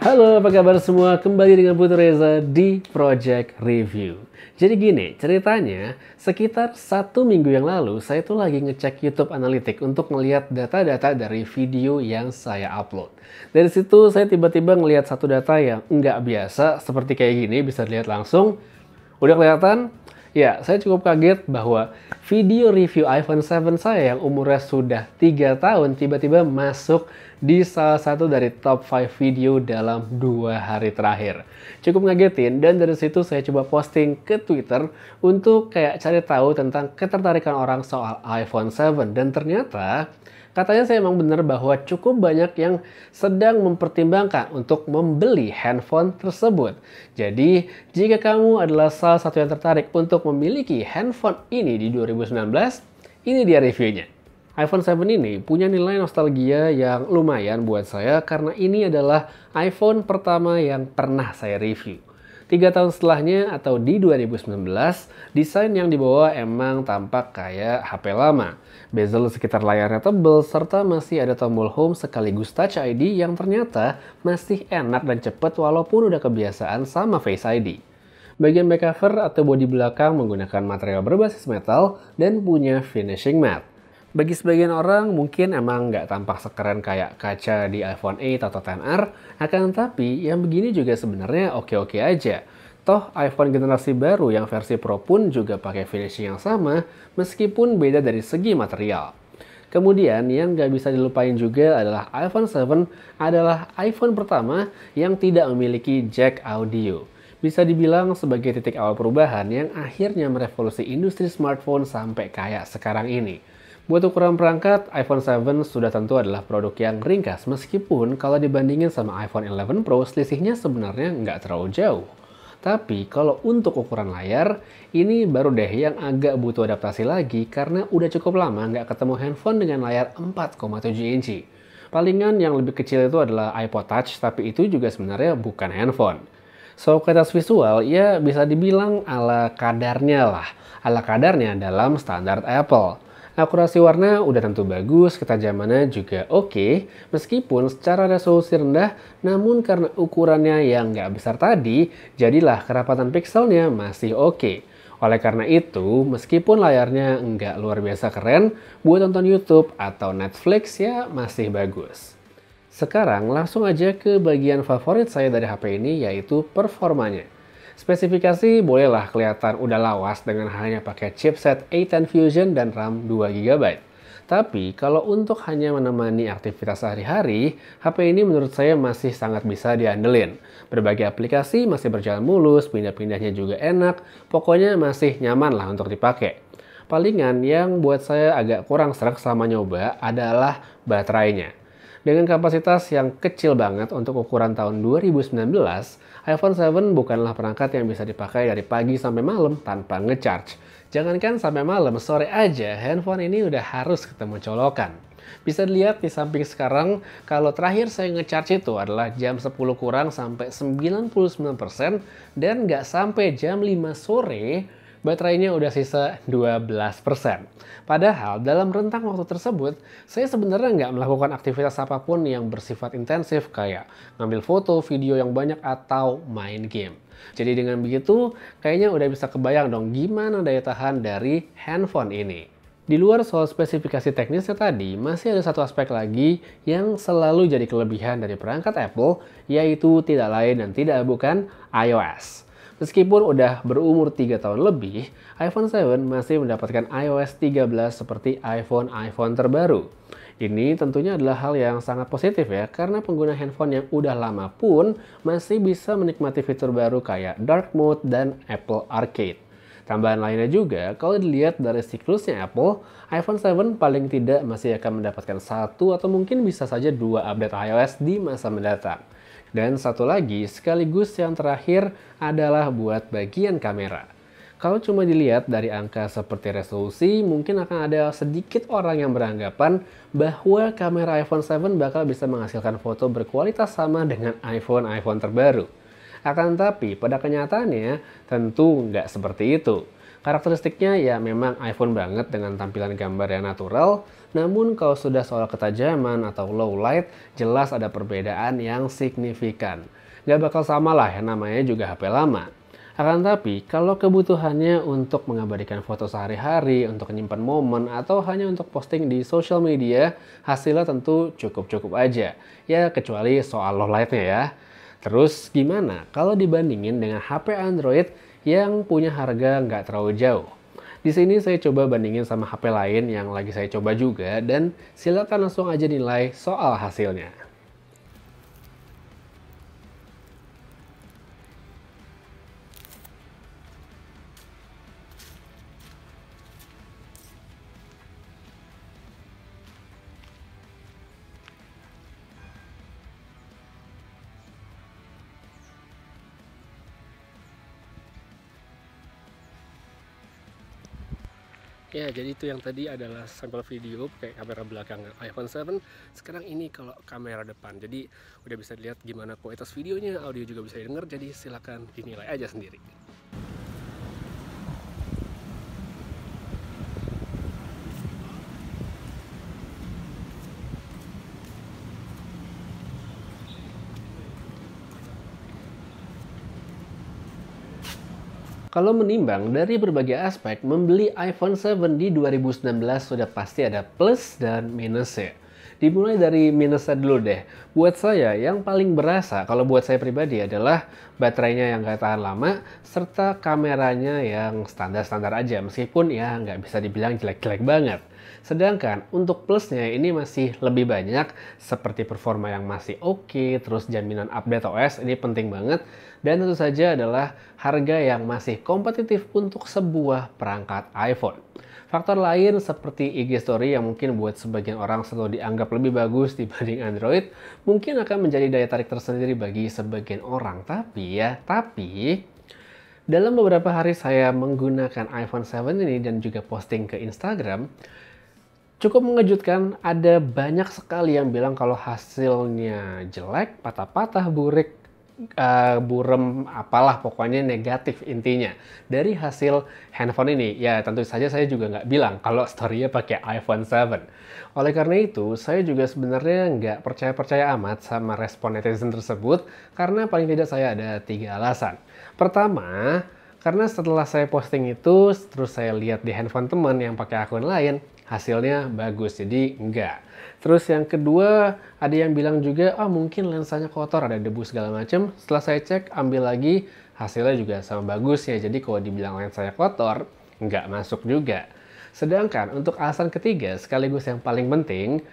Halo, apa kabar semua? Kembali dengan Putri Reza di Project Review. Jadi gini, ceritanya sekitar satu minggu yang lalu saya tuh lagi ngecek YouTube Analytics untuk melihat data-data dari video yang saya upload. Dari situ saya tiba-tiba ngelihat satu data yang nggak biasa seperti kayak gini, bisa dilihat langsung. Udah kelihatan Ya, saya cukup kaget bahwa video review iPhone 7 saya yang umurnya sudah 3 tahun tiba-tiba masuk di salah satu dari top 5 video dalam dua hari terakhir. Cukup ngagetin dan dari situ saya coba posting ke Twitter untuk kayak cari tahu tentang ketertarikan orang soal iPhone 7 dan ternyata Katanya saya emang benar bahwa cukup banyak yang sedang mempertimbangkan untuk membeli handphone tersebut. Jadi, jika kamu adalah salah satu yang tertarik untuk memiliki handphone ini di 2019, ini dia reviewnya iPhone 7 ini punya nilai nostalgia yang lumayan buat saya karena ini adalah iPhone pertama yang pernah saya review. Tiga tahun setelahnya atau di 2019, desain yang dibawa emang tampak kayak HP lama. Bezel sekitar layarnya tebal serta masih ada tombol home sekaligus Touch ID yang ternyata masih enak dan cepat walaupun udah kebiasaan sama Face ID. Bagian back cover atau body belakang menggunakan material berbasis metal dan punya finishing matte. Bagi sebagian orang mungkin emang nggak tampak sekeren kayak kaca di iPhone 8 atau 10R, akan tetapi yang begini juga sebenarnya oke-oke aja. Toh iPhone generasi baru yang versi Pro pun juga pakai finishing yang sama, meskipun beda dari segi material. Kemudian yang nggak bisa dilupain juga adalah iPhone 7 adalah iPhone pertama yang tidak memiliki jack audio bisa dibilang sebagai titik awal perubahan yang akhirnya merevolusi industri smartphone sampai kayak sekarang ini. Buat ukuran perangkat, iPhone 7 sudah tentu adalah produk yang ringkas meskipun kalau dibandingin sama iPhone 11 Pro selisihnya sebenarnya nggak terlalu jauh. Tapi kalau untuk ukuran layar, ini baru deh yang agak butuh adaptasi lagi karena udah cukup lama nggak ketemu handphone dengan layar 4,7 inci. Palingan yang lebih kecil itu adalah iPod Touch, tapi itu juga sebenarnya bukan handphone. So, kualitas visual ya bisa dibilang ala kadarnya lah, ala kadarnya dalam standar Apple. Akurasi warna udah tentu bagus, ketajamannya juga oke, okay, meskipun secara resolusi rendah, namun karena ukurannya yang nggak besar tadi, jadilah kerapatan pikselnya masih oke. Okay. Oleh karena itu, meskipun layarnya nggak luar biasa keren, buat nonton YouTube atau Netflix ya masih bagus. Sekarang langsung aja ke bagian favorit saya dari HP ini yaitu performanya. Spesifikasi bolehlah kelihatan udah lawas dengan hanya pakai chipset A10 Fusion dan RAM 2GB. Tapi kalau untuk hanya menemani aktivitas sehari-hari, HP ini menurut saya masih sangat bisa diandelin. Berbagai aplikasi masih berjalan mulus, pindah-pindahnya juga enak, pokoknya masih nyaman lah untuk dipakai. Palingan yang buat saya agak kurang serak selama nyoba adalah baterainya. Dengan kapasitas yang kecil banget untuk ukuran tahun 2019, iPhone 7 bukanlah perangkat yang bisa dipakai dari pagi sampai malam tanpa ngecharge. Jangankan sampai malam, sore aja handphone ini udah harus ketemu colokan. Bisa dilihat di samping sekarang, kalau terakhir saya ngecharge itu adalah jam 10 kurang sampai 99% dan nggak sampai jam 5 sore baterainya udah sisa 12%. Padahal dalam rentang waktu tersebut, saya sebenarnya nggak melakukan aktivitas apapun yang bersifat intensif kayak ngambil foto, video yang banyak, atau main game. Jadi dengan begitu, kayaknya udah bisa kebayang dong gimana daya tahan dari handphone ini. Di luar soal spesifikasi teknisnya tadi, masih ada satu aspek lagi yang selalu jadi kelebihan dari perangkat Apple, yaitu tidak lain dan tidak bukan iOS. Meskipun udah berumur 3 tahun lebih, iPhone 7 masih mendapatkan iOS 13 seperti iPhone-iPhone terbaru. Ini tentunya adalah hal yang sangat positif ya, karena pengguna handphone yang udah lama pun masih bisa menikmati fitur baru kayak Dark Mode dan Apple Arcade. Tambahan lainnya juga, kalau dilihat dari siklusnya Apple, iPhone 7 paling tidak masih akan mendapatkan satu atau mungkin bisa saja dua update iOS di masa mendatang. Dan satu lagi, sekaligus yang terakhir adalah buat bagian kamera. Kalau cuma dilihat dari angka seperti resolusi, mungkin akan ada sedikit orang yang beranggapan bahwa kamera iPhone 7 bakal bisa menghasilkan foto berkualitas sama dengan iPhone-iPhone terbaru. Akan tetapi, pada kenyataannya tentu nggak seperti itu. Karakteristiknya ya memang iPhone banget dengan tampilan gambar yang natural, namun kalau sudah soal ketajaman atau low light, jelas ada perbedaan yang signifikan. Gak bakal sama lah yang namanya juga HP lama. Akan tapi, kalau kebutuhannya untuk mengabadikan foto sehari-hari, untuk menyimpan momen, atau hanya untuk posting di social media, hasilnya tentu cukup-cukup aja. Ya, kecuali soal low light-nya ya. Terus gimana kalau dibandingin dengan HP Android yang punya harga nggak terlalu jauh? Di sini saya coba bandingin sama HP lain yang lagi saya coba juga dan silakan langsung aja nilai soal hasilnya. Ya, jadi itu yang tadi adalah sampel video kayak kamera belakang iPhone 7. Sekarang ini kalau kamera depan. Jadi udah bisa dilihat gimana kualitas videonya, audio juga bisa didengar. Jadi silakan dinilai aja sendiri. Kalau menimbang dari berbagai aspek, membeli iPhone 7 di 2019 sudah pasti ada plus dan minusnya. Dimulai dari minusnya dulu deh. Buat saya, yang paling berasa kalau buat saya pribadi adalah baterainya yang nggak tahan lama, serta kameranya yang standar-standar aja, meskipun ya nggak bisa dibilang jelek-jelek banget. Sedangkan untuk plusnya ini masih lebih banyak, seperti performa yang masih oke, okay, terus jaminan update OS ini penting banget, dan tentu saja adalah harga yang masih kompetitif untuk sebuah perangkat iPhone. Faktor lain seperti IG Story yang mungkin buat sebagian orang selalu dianggap lebih bagus dibanding Android, mungkin akan menjadi daya tarik tersendiri bagi sebagian orang. Tapi ya, tapi dalam beberapa hari saya menggunakan iPhone 7 ini dan juga posting ke Instagram, cukup mengejutkan ada banyak sekali yang bilang kalau hasilnya jelek, patah-patah, burik, uh, burem apalah pokoknya negatif intinya dari hasil handphone ini ya tentu saja saya juga nggak bilang kalau storynya pakai iPhone 7 oleh karena itu saya juga sebenarnya nggak percaya percaya amat sama respon netizen tersebut karena paling tidak saya ada tiga alasan pertama karena setelah saya posting itu terus saya lihat di handphone teman yang pakai akun lain hasilnya bagus jadi enggak Terus yang kedua, ada yang bilang juga, ah mungkin lensanya kotor, ada debu segala macem. Setelah saya cek, ambil lagi, hasilnya juga sama bagus ya. Jadi kalau dibilang lensanya kotor, nggak masuk juga. Sedangkan untuk alasan ketiga, sekaligus yang paling penting,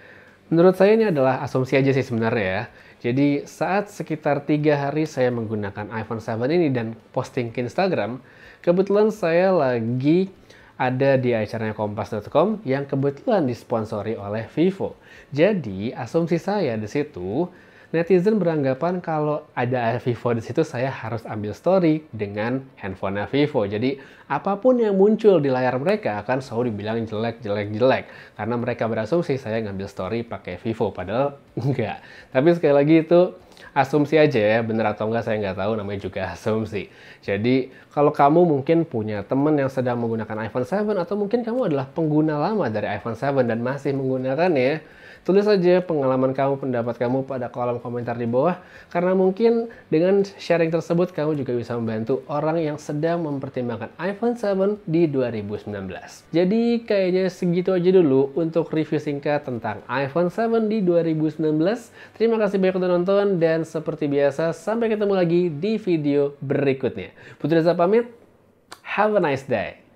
menurut saya ini adalah asumsi aja sih sebenarnya ya. Jadi saat sekitar tiga hari saya menggunakan iPhone 7 ini dan posting ke Instagram, kebetulan saya lagi ada di acaranya kompas.com yang kebetulan disponsori oleh Vivo. Jadi, asumsi saya di situ netizen beranggapan kalau ada Vivo di situ saya harus ambil story dengan handphonenya Vivo. Jadi apapun yang muncul di layar mereka akan selalu dibilang jelek, jelek, jelek. Karena mereka berasumsi saya ngambil story pakai Vivo, padahal enggak. Tapi sekali lagi itu asumsi aja ya, bener atau enggak saya nggak tahu, namanya juga asumsi. Jadi kalau kamu mungkin punya teman yang sedang menggunakan iPhone 7 atau mungkin kamu adalah pengguna lama dari iPhone 7 dan masih menggunakannya, Tulis saja pengalaman kamu, pendapat kamu pada kolom komentar di bawah, karena mungkin dengan sharing tersebut kamu juga bisa membantu orang yang sedang mempertimbangkan iPhone 7 di 2019. Jadi kayaknya segitu aja dulu untuk review singkat tentang iPhone 7 di 2019. Terima kasih banyak udah nonton dan seperti biasa sampai ketemu lagi di video berikutnya. Putri Zapamit, pamit, have a nice day.